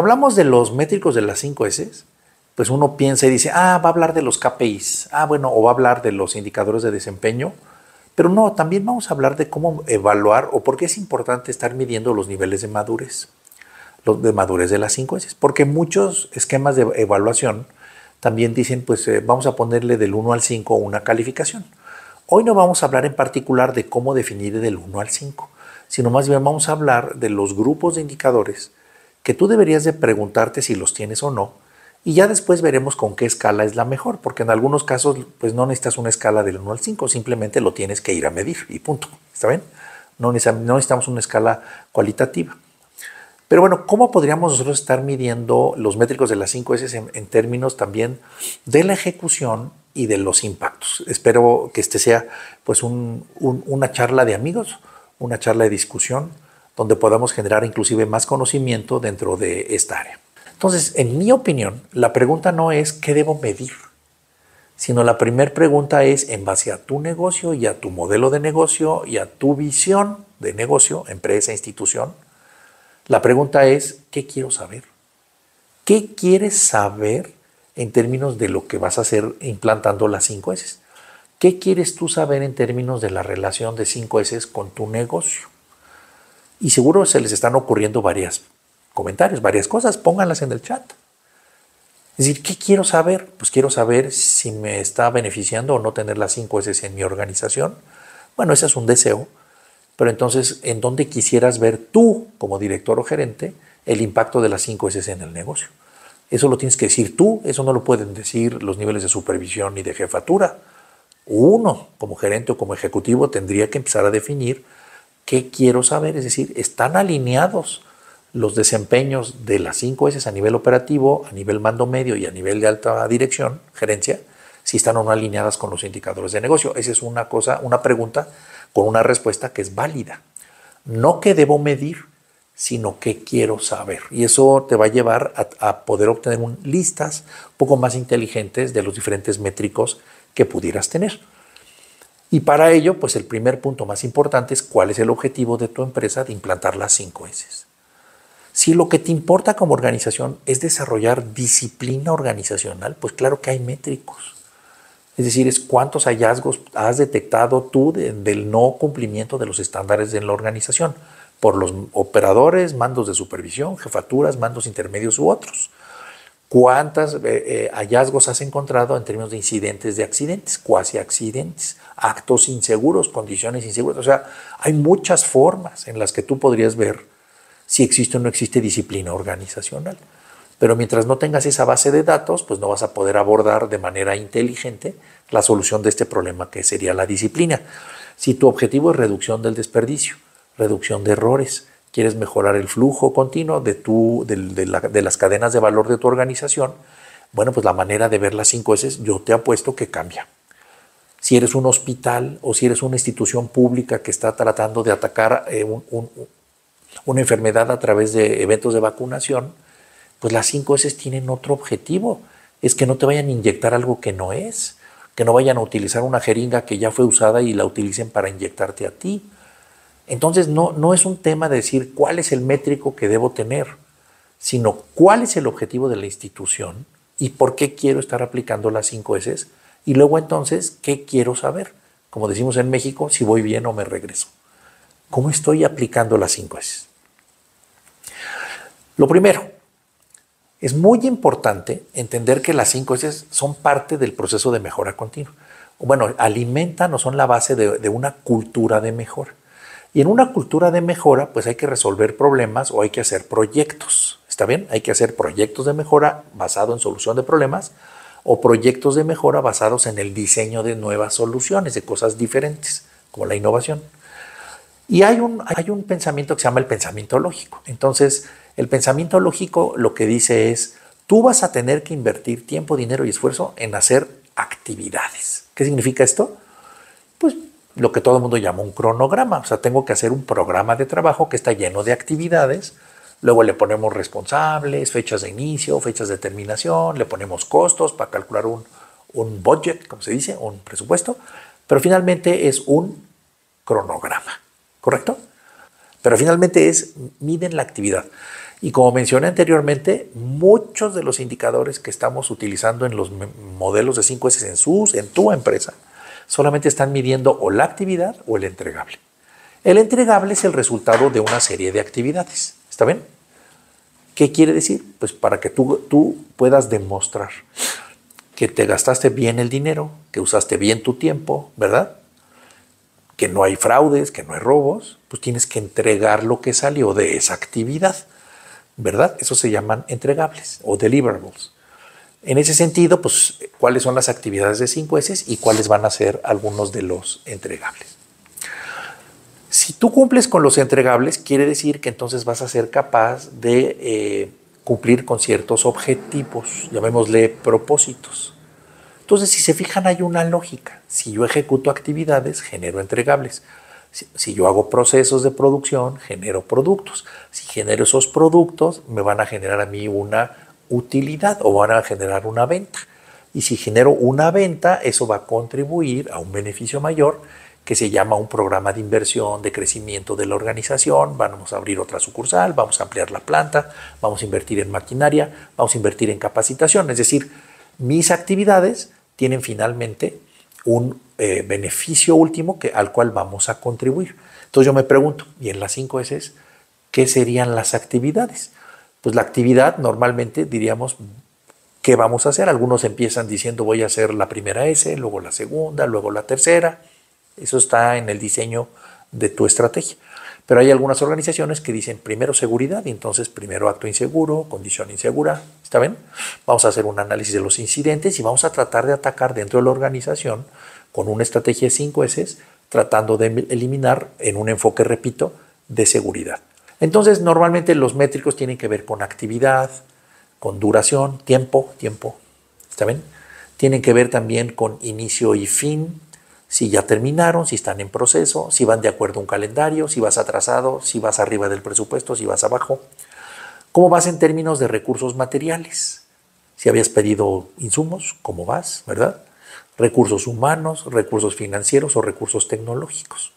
hablamos de los métricos de las 5 S, pues uno piensa y dice, ah, va a hablar de los KPIs, ah, bueno, o va a hablar de los indicadores de desempeño, pero no, también vamos a hablar de cómo evaluar o por qué es importante estar midiendo los niveles de madurez, los de madurez de las 5 S, porque muchos esquemas de evaluación también dicen, pues eh, vamos a ponerle del 1 al 5 una calificación. Hoy no vamos a hablar en particular de cómo definir del 1 al 5, sino más bien vamos a hablar de los grupos de indicadores que tú deberías de preguntarte si los tienes o no, y ya después veremos con qué escala es la mejor, porque en algunos casos pues no necesitas una escala del 1 al 5, simplemente lo tienes que ir a medir y punto. ¿Está bien? No necesitamos una escala cualitativa. Pero bueno, ¿cómo podríamos nosotros estar midiendo los métricos de las 5 S en, términos también de la ejecución y de los impactos? Espero que este sea pues una charla de amigos, una charla de discusión donde podamos generar inclusive más conocimiento dentro de esta área. Entonces, en mi opinión, la pregunta no es qué debo medir, sino la primera pregunta es en base a tu negocio y a tu modelo de negocio y a tu visión de negocio, empresa, institución. La pregunta es, ¿qué quiero saber? ¿Qué quieres saber en términos de lo que vas a hacer implantando las 5 S? ¿Qué quieres tú saber en términos de la relación de 5 S con tu negocio? Y seguro se les están ocurriendo varios comentarios, varias cosas. Pónganlas en el chat. Es decir, ¿qué quiero saber? Pues quiero saber si me está beneficiando o no tener las 5 S en mi organización. Bueno, ese es un deseo. Pero entonces, ¿en dónde quisieras ver tú, como director o gerente, el impacto de las 5 S en el negocio? Eso lo tienes que decir tú, eso no lo pueden decir los niveles de supervisión ni de jefatura. Uno, como gerente o como ejecutivo, tendría que empezar a definir qué quiero saber, es decir, están alineados los desempeños de las 5 S a nivel operativo, a nivel mando medio y a nivel de alta dirección, gerencia, si están o no alineadas con los indicadores de negocio. Esa es una cosa, una pregunta con una respuesta que es válida. No que debo medir, sino que quiero saber. Y eso te va a llevar a, poder obtener listas un poco más inteligentes de los diferentes métricos que pudieras tener. Y para ello, pues el primer punto más importante es cuál es el objetivo de tu empresa de implantar las 5 S. Si lo que te importa como organización es desarrollar disciplina organizacional, pues claro que hay métricos. Es decir, es cuántos hallazgos has detectado tú del no cumplimiento de los estándares en la organización por los operadores, mandos de supervisión, jefaturas, mandos intermedios u otros cuántos eh, eh, hallazgos has encontrado en términos de incidentes de accidentes, cuasi accidentes, actos inseguros, condiciones inseguras. O sea, hay muchas formas en las que tú podrías ver si existe o no existe disciplina organizacional. Pero mientras no tengas esa base de datos, pues no vas a poder abordar de manera inteligente la solución de este problema que sería la disciplina. Si tu objetivo es reducción del desperdicio, reducción de errores, quieres mejorar el flujo continuo de, las cadenas de valor de tu organización, bueno, pues la manera de ver las cinco S, yo te apuesto que cambia. Si eres un hospital o si eres una institución pública que está tratando de atacar eh, una enfermedad a través de eventos de vacunación, pues las cinco S tienen otro objetivo, es que no te vayan a inyectar algo que no es, que no vayan a utilizar una jeringa que ya fue usada y la utilicen para inyectarte a ti entonces no, no es un tema de decir cuál es el métrico que debo tener, sino cuál es el objetivo de la institución y por qué quiero estar aplicando las cinco S y luego entonces qué quiero saber, como decimos en México, si voy bien o me regreso. ¿Cómo estoy aplicando las cinco S? Lo primero, es muy importante entender que las cinco S son parte del proceso de mejora continua. Bueno, alimentan o son la base de una cultura de mejora. Y en una cultura de mejora, pues hay que resolver problemas o hay que hacer proyectos. ¿Está bien? Hay que hacer proyectos de mejora basado en solución de problemas o proyectos de mejora basados en el diseño de nuevas soluciones, de cosas diferentes, como la innovación. Y hay un, hay un pensamiento que se llama el pensamiento lógico. Entonces, el pensamiento lógico lo que dice es, tú vas a tener que invertir tiempo, dinero y esfuerzo en hacer actividades. ¿Qué significa esto? Pues lo que todo el mundo llama un cronograma. O sea, tengo que hacer un programa de trabajo que está lleno de actividades. Luego le ponemos responsables, fechas de inicio, fechas de terminación, le ponemos costos para calcular un, un budget, como se dice, un presupuesto. Pero finalmente es un cronograma, ¿correcto? Pero finalmente es, miden la actividad. Y como mencioné anteriormente, muchos de los indicadores que estamos utilizando en los modelos de 5S en SUS, en tu empresa, solamente están midiendo o la actividad o el entregable. El entregable es el resultado de una serie de actividades. ¿Está bien? ¿Qué quiere decir? Pues para que tú, tú puedas demostrar que te gastaste bien el dinero, que usaste bien tu tiempo, ¿verdad? Que no hay fraudes, que no hay robos, pues tienes que entregar lo que salió de esa actividad, ¿verdad? Eso se llaman entregables o deliverables. En ese sentido, pues, ¿cuáles son las actividades de cinco s y cuáles van a ser algunos de los entregables? Si tú cumples con los entregables, quiere decir que entonces vas a ser capaz de eh, cumplir con ciertos objetivos, llamémosle propósitos. Entonces, si se fijan, hay una lógica. Si yo ejecuto actividades, genero entregables. si, yo hago procesos de producción, genero productos. Si genero esos productos, me van a generar a mí una utilidad o van a generar una venta. Y si genero una venta, eso va a contribuir a un beneficio mayor que se llama un programa de inversión, de crecimiento de la organización, vamos a abrir otra sucursal, vamos a ampliar la planta, vamos a invertir en maquinaria, vamos a invertir en capacitación. Es decir, mis actividades tienen finalmente un eh, beneficio último que, al cual vamos a contribuir. Entonces yo me pregunto, y en las cinco S, ¿qué serían las actividades? pues la actividad normalmente diríamos, ¿qué vamos a hacer? Algunos empiezan diciendo voy a hacer la primera S, luego la segunda, luego la tercera. Eso está en el diseño de tu estrategia. Pero hay algunas organizaciones que dicen primero seguridad y entonces primero acto inseguro, condición insegura. ¿Está bien? Vamos a hacer un análisis de los incidentes y vamos a tratar de atacar dentro de la organización con una estrategia de 5 S, tratando de eliminar en un enfoque, repito, de seguridad. Entonces, normalmente los métricos tienen que ver con actividad, con duración, tiempo, tiempo, ¿está bien? Tienen que ver también con inicio y fin, si ya terminaron, si están en proceso, si van de acuerdo a un calendario, si vas atrasado, si vas arriba del presupuesto, si vas abajo. ¿Cómo vas en términos de recursos materiales? Si habías pedido insumos, ¿cómo vas, verdad? Recursos humanos, recursos financieros o recursos tecnológicos.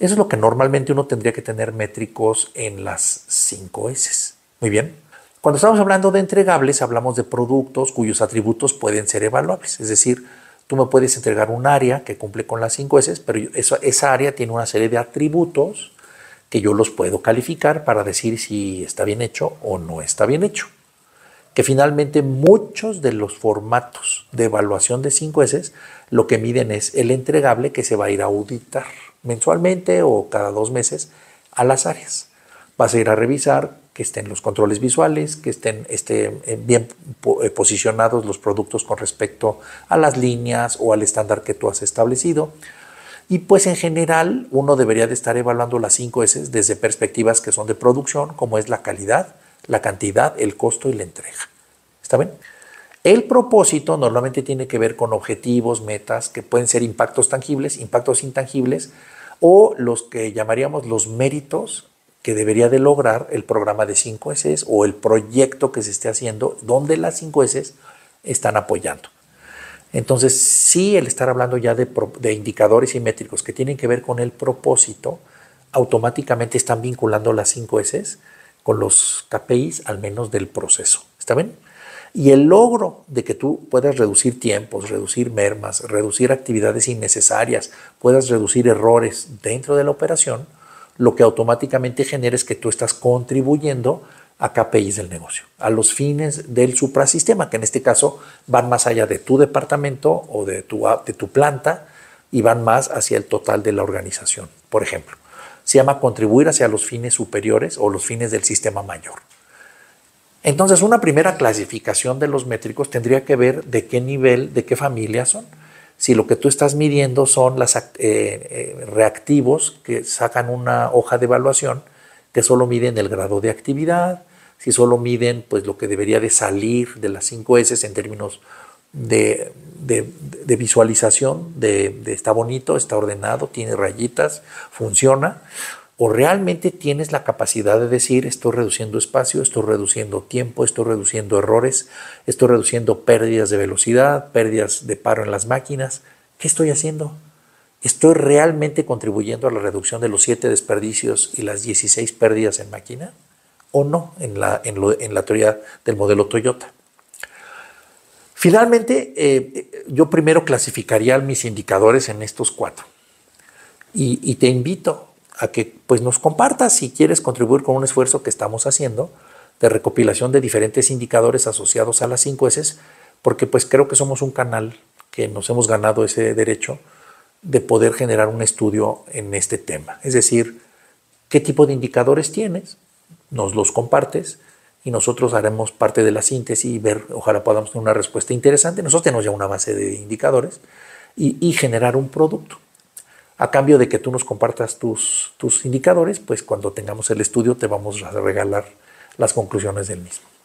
Eso es lo que normalmente uno tendría que tener métricos en las 5 S. Muy bien. Cuando estamos hablando de entregables, hablamos de productos cuyos atributos pueden ser evaluables. Es decir, tú me puedes entregar un área que cumple con las 5 S, pero esa área tiene una serie de atributos que yo los puedo calificar para decir si está bien hecho o no está bien hecho que finalmente muchos de los formatos de evaluación de 5S lo que miden es el entregable que se va a ir a auditar mensualmente o cada dos meses a las áreas. Vas a ir a revisar que estén los controles visuales, que estén eh, bien eh, posicionados los productos con respecto a las líneas o al estándar que tú has establecido. Y pues en general uno debería de estar evaluando las 5 S desde perspectivas que son de producción, como es la calidad, la cantidad, el costo y la entrega. ¿Está bien? El propósito normalmente tiene que ver con objetivos, metas, que pueden ser impactos tangibles, impactos intangibles, o los que llamaríamos los méritos que debería de lograr el programa de 5 S o el proyecto que se esté haciendo, donde las 5 S están apoyando. Entonces, si el estar hablando ya de, indicadores y métricos que tienen que ver con el propósito, automáticamente están vinculando las 5 S con los KPIs, al menos del proceso. ¿Está bien? Y el logro de que tú puedas reducir tiempos, reducir mermas, reducir actividades innecesarias, puedas reducir errores dentro de la operación, lo que automáticamente genera es que tú estás contribuyendo a KPIs del negocio, a los fines del suprasistema, que en este caso van más allá de tu departamento o de tu, de tu planta y van más hacia el total de la organización, por ejemplo se llama contribuir hacia los fines superiores o los fines del sistema mayor. Entonces, una primera clasificación de los métricos tendría que ver de qué nivel, de qué familia son. Si lo que tú estás midiendo son los eh, eh, reactivos que sacan una hoja de evaluación que solo miden el grado de actividad, si solo miden pues lo que debería de salir de las 5S en términos de, de visualización de, está bonito, está ordenado, tiene rayitas, funciona, o realmente tienes la capacidad de decir estoy reduciendo espacio, estoy reduciendo tiempo, estoy reduciendo errores, estoy reduciendo pérdidas de velocidad, pérdidas de paro en las máquinas. ¿Qué estoy haciendo? ¿Estoy realmente contribuyendo a la reducción de los siete desperdicios y las 16 pérdidas en máquina? ¿O no en la, en la teoría del modelo Toyota? Finalmente, eh, yo primero clasificaría mis indicadores en estos cuatro. Y, te invito a que pues, nos compartas si quieres contribuir con un esfuerzo que estamos haciendo de recopilación de diferentes indicadores asociados a las cinco S, porque pues creo que somos un canal que nos hemos ganado ese derecho de poder generar un estudio en este tema. Es decir, qué tipo de indicadores tienes, nos los compartes y nosotros haremos parte de la síntesis y ver, ojalá podamos tener una respuesta interesante. Nosotros tenemos ya una base de indicadores y, generar un producto. A cambio de que tú nos compartas tus, tus indicadores, pues cuando tengamos el estudio te vamos a regalar las conclusiones del mismo.